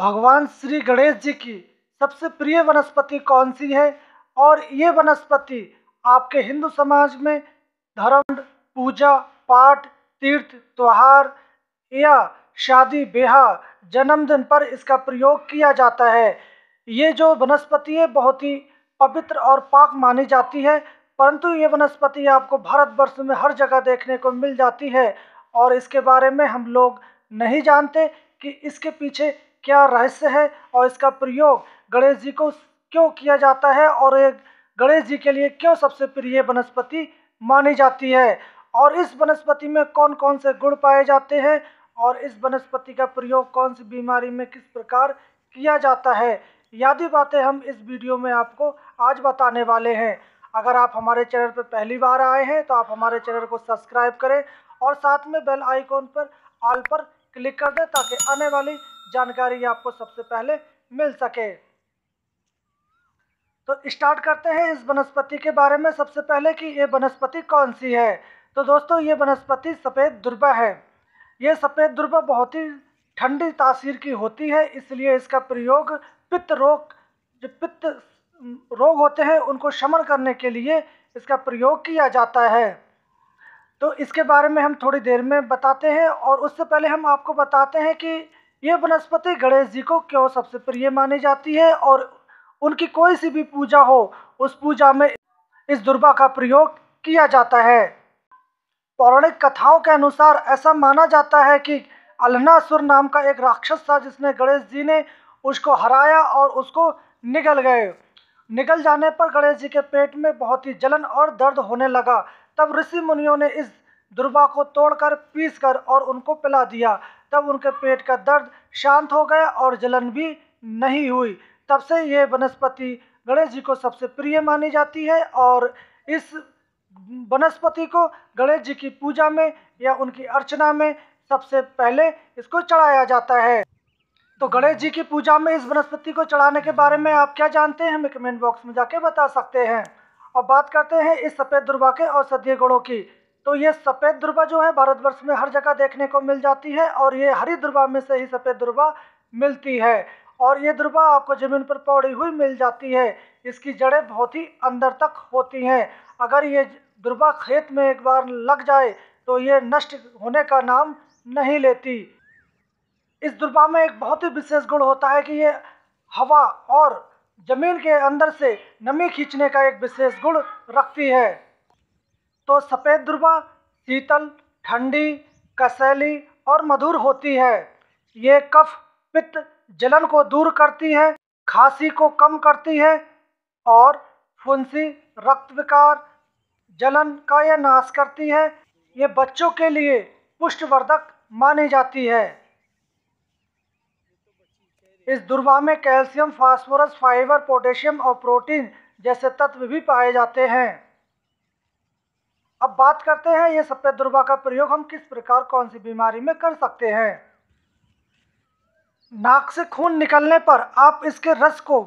भगवान श्री गणेश जी की सबसे प्रिय वनस्पति कौन सी है और ये वनस्पति आपके हिंदू समाज में धर्म पूजा पाठ तीर्थ त्योहार या शादी ब्याह जन्मदिन पर इसका प्रयोग किया जाता है ये जो वनस्पति है बहुत ही पवित्र और पाक मानी जाती है परंतु ये वनस्पति आपको भारतवर्ष में हर जगह देखने को मिल जाती है और इसके बारे में हम लोग नहीं जानते कि इसके पीछे क्या रहस्य है और इसका प्रयोग गणेश जी को क्यों किया जाता है और ये गणेश जी के लिए क्यों सबसे प्रिय वनस्पति मानी जाती है और इस वनस्पति में कौन कौन से गुण पाए जाते हैं और इस वनस्पति का प्रयोग कौन सी बीमारी में किस प्रकार किया जाता है यदि बातें हम इस वीडियो में आपको आज बताने वाले हैं अगर आप हमारे चैनल पर पहली बार आए हैं तो आप हमारे चैनल को सब्सक्राइब करें और साथ में बेल आइकॉन पर ऑल पर क्लिक कर दें ताकि आने वाली जानकारी आपको सबसे पहले मिल सके तो स्टार्ट करते हैं इस वनस्पति के बारे में सबसे पहले कि ये वनस्पति कौन सी है तो दोस्तों ये वनस्पति सफ़ेद दुर्बा है ये सफ़ेद दुर्बा बहुत ही ठंडी तासीर की होती है इसलिए इसका प्रयोग पित्त रोग जो पित्त रोग होते हैं उनको शमन करने के लिए इसका प्रयोग किया जाता है तो इसके बारे में हम थोड़ी देर में बताते हैं और उससे पहले हम आपको बताते हैं कि ये वनस्पति गणेश जी को क्यों सबसे प्रिय मानी जाती है और उनकी कोई सी भी पूजा हो उस पूजा में इस दुर्बा का प्रयोग किया जाता है पौराणिक कथाओं के अनुसार ऐसा माना जाता है कि अल्हनासुर नाम का एक राक्षस था जिसने गणेश जी ने उसको हराया और उसको निगल गए निगल जाने पर गणेश जी के पेट में बहुत ही जलन और दर्द होने लगा तब ऋषि मुनियों ने इस दुर्बा को तोड़कर पीस कर और उनको पिला दिया तब उनके पेट का दर्द शांत हो गया और जलन भी नहीं हुई तब से ये वनस्पति गणेश जी को सबसे प्रिय मानी जाती है और इस वनस्पति को गणेश जी की पूजा में या उनकी अर्चना में सबसे पहले इसको चढ़ाया जाता है तो गणेश जी की पूजा में इस वनस्पति को चढ़ाने के बारे में आप क्या जानते हैं हमें कमेंट बॉक्स में जाके बता सकते हैं और बात करते हैं इस सफ़ेद दुर्वा के औषधीय गुणों की तो ये सफ़ेद दुर्वा जो है भारतवर्ष में हर जगह देखने को मिल जाती है और ये हरी दुर्वा में से ही सफ़ेद दुर्वा मिलती है और ये दुर्वा आपको ज़मीन पर पौड़ी हुई मिल जाती है इसकी जड़ें बहुत ही अंदर तक होती हैं अगर ये दुर्वा खेत में एक बार लग जाए तो ये नष्ट होने का नाम नहीं लेती इस दुर्वा में एक बहुत ही विशेष गुण होता है कि ये हवा और ज़मीन के अंदर से नमी खींचने का एक विशेष गुण रखती है तो सफ़ेद दुर्वा शीतल ठंडी कसैली और मधुर होती है ये कफ पित्त जलन को दूर करती है खांसी को कम करती है और फुंसी रक्त विकार जलन का यह नाश करती है ये बच्चों के लिए पुष्टवर्धक मानी जाती है इस दुर्वा में कैल्शियम फास्फोरस फाइबर पोटेशियम और प्रोटीन जैसे तत्व भी पाए जाते हैं अब बात करते हैं ये सफ़ेद दुर्वा का प्रयोग हम किस प्रकार कौन सी बीमारी में कर सकते हैं नाक से खून निकलने पर आप इसके रस को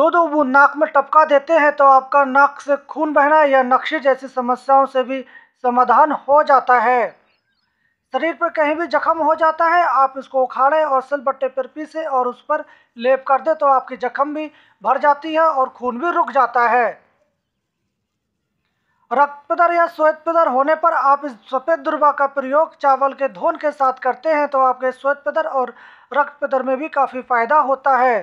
दो दो बूंद नाक में टपका देते हैं तो आपका नाक से खून बहना या नक्शे जैसी समस्याओं से भी समाधान हो जाता है शरीर पर कहीं भी जख्म हो जाता है आप इसको उखाड़ें और बट्टे पर पीसें और उस पर लेप कर दें तो आपकी जख्म भी भर जाती है और खून भी रुक जाता है पदर या श्वेतपदर होने पर आप इस सफ़ेद दुर्वा का प्रयोग चावल के धोन के साथ करते हैं तो आपके श्वेतपदर और रक्तपदर में भी काफ़ी फायदा होता है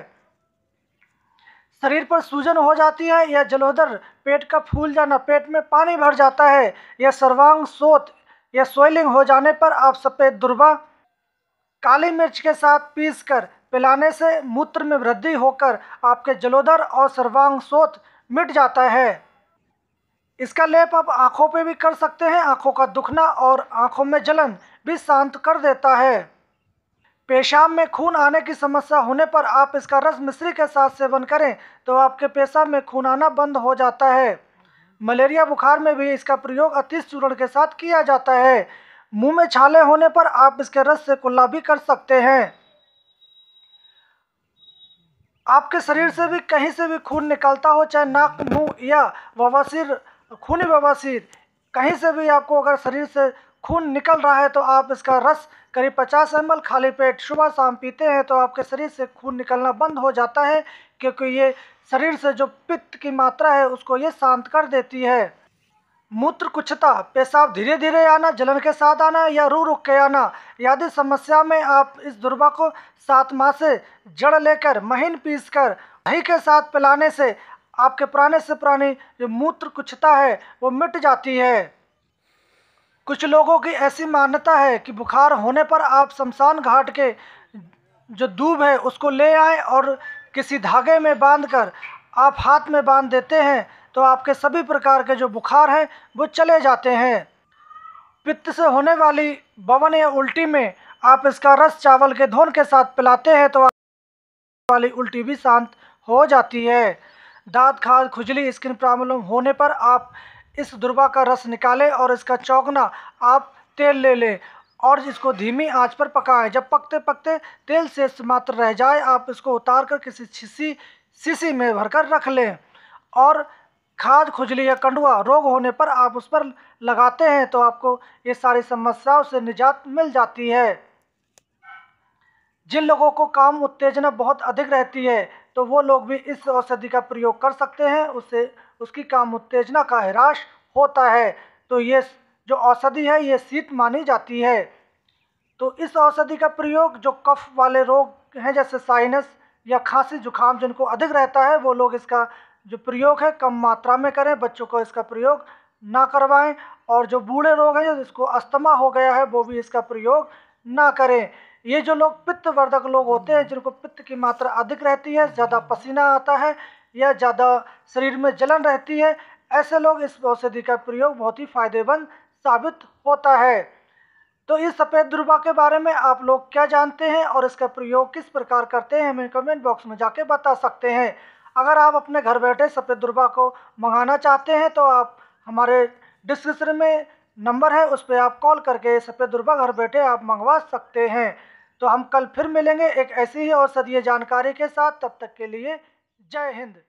शरीर पर सूजन हो जाती है या जलोदर पेट का फूल जाना पेट में पानी भर जाता है या सर्वांग सोत या सोइलिंग हो जाने पर आप सफ़ेद दुर्वा काली मिर्च के साथ पीस कर पिलाने से मूत्र में वृद्धि होकर आपके जलोदर और सर्वांग सोत मिट जाता है इसका लेप आप आँखों पे भी कर सकते हैं आँखों का दुखना और आँखों में जलन भी शांत कर देता है पेशाब में खून आने की समस्या होने पर आप इसका रस मिश्री के साथ सेवन करें तो आपके पेशाब में खून आना बंद हो जाता है मलेरिया बुखार में भी इसका प्रयोग अतिश चूर्ण के साथ किया जाता है मुंह में छाले होने पर आप इसके रस से कुल्ला भी कर सकते हैं आपके शरीर से भी कहीं से भी खून निकलता हो चाहे नाक मुंह या बवासीर खून बवासीर कहीं से भी आपको अगर शरीर से खून निकल रहा है तो आप इसका रस करीब 50 एम खाली पेट सुबह शाम पीते हैं तो आपके शरीर से खून निकलना बंद हो जाता है क्योंकि ये शरीर से जो पित्त की मात्रा है उसको ये शांत कर देती है मूत्र कुछता पेशाब धीरे धीरे आना जलन के साथ आना या रू रुक के आना यादि समस्या में आप इस दुर्बा को सात माह से जड़ लेकर महीन पीस कर दही के साथ पिलाने से आपके पुराने से पुरानी जो मूत्र कुछता है वो मिट जाती है कुछ लोगों की ऐसी मान्यता है कि बुखार होने पर आप शमशान घाट के जो दूब है उसको ले आए और किसी धागे में बांधकर आप हाथ में बांध देते हैं तो आपके सभी प्रकार के जो बुखार हैं वो चले जाते हैं पित्त से होने वाली बवन या उल्टी में आप इसका रस चावल के धोन के साथ पिलाते हैं तो वाली उल्टी भी शांत हो जाती है दाँत खाद खुजली स्किन प्रॉब्लम होने पर आप इस दुर्वा का रस निकालें और इसका चौकना आप तेल ले लें और इसको धीमी आंच पर पकाएं जब पकते पकते तेल से मात्र रह जाए आप इसको उतार कर किसी शीशी शीशी में भरकर रख लें और खाद खुजली या कंडुआ रोग होने पर आप उस पर लगाते हैं तो आपको ये सारी समस्याओं से निजात मिल जाती है जिन लोगों को काम उत्तेजना बहुत अधिक रहती है तो वो लोग भी इस औषधि का प्रयोग कर सकते हैं उससे उसकी काम उत्तेजना का ह्रास होता है तो ये जो औषधि है ये शीत मानी जाती है तो इस औषधि का प्रयोग जो कफ वाले रोग हैं जैसे साइनस या खांसी जुखाम जिनको अधिक रहता है वो लोग इसका जो प्रयोग है कम मात्रा में करें बच्चों को इसका प्रयोग ना करवाएं और जो बूढ़े रोग हैं जिसको अस्थमा हो गया है वो भी इसका प्रयोग ना करें ये जो लोग पित्त वर्धक लोग होते हैं जिनको पित्त की मात्रा अधिक रहती है ज़्यादा पसीना आता है या ज़्यादा शरीर में जलन रहती है ऐसे लोग इस औषधि का प्रयोग बहुत ही फायदेमंद साबित होता है तो इस सफ़ेद दुर्बा के बारे में आप लोग क्या जानते हैं और इसका प्रयोग किस प्रकार करते हैं हमें कमेंट बॉक्स में जाके बता सकते हैं अगर आप अपने घर बैठे सफ़ेद दुर्बा को मंगाना चाहते हैं तो आप हमारे डिस्क्रिप्शन में नंबर है उस पर आप कॉल करके सफ़ेद दुर्बा घर बैठे आप मंगवा सकते हैं तो हम कल फिर मिलेंगे एक ऐसी ही औसत जानकारी के साथ तब तक के लिए जय हिंद